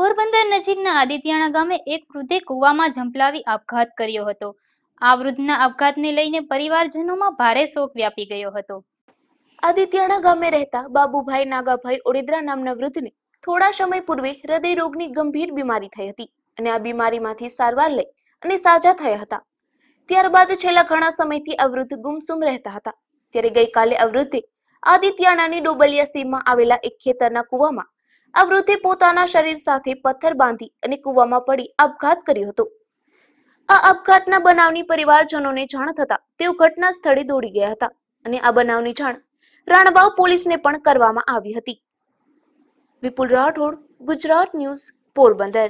પોરબંદર નજીકના આદિત્યાણા ગામે એક વૃદ્ધે કૂવામાં ઝંપલાવી આપઘાત કર્યો હતો આ વૃદ્ધના આપઘાતને લઈને પરિવારજનોમાં ભારે શોક વ્યાપી ગયો હતો આદિત્યાણા ગામે રહેતા બાબુભાઈ નાગાભાઈ ઓડિદ્રા નામના વૃદ્ધને થોડા સમય પૂર્વે હૃદય રોગની ગંભીર બીમારી થઈ હતી અને આ બીમારીમાંથી સારવાર લઈ અને સાજા થયા હતા ત્યારબાદ છેલ્લા ઘણા સમયથી આ વૃદ્ધ ગુમસુમ રહેતા હતા ત્યારે ગઈકાલે આ વૃદ્ધે આદિત્યાણાની ડોબલિયા સીમમાં આવેલા એક ખેતરના કૂવામાં આ વૃદ્ધે પોતાના શરીર સાથે પથ્થર બાંધી અને કૂવામાં પડી આપઘાત કર્યો હતો આ અપઘાતના બનાવની પરિવારજનોને જાણ થતા તેઓ ઘટના સ્થળે દોડી ગયા હતા અને આ બનાવની જાણ રાણબાવ પોલીસને પણ કરવામાં આવી હતી વિપુલ રાઠોડ ગુજરાત ન્યૂઝ પોરબંદર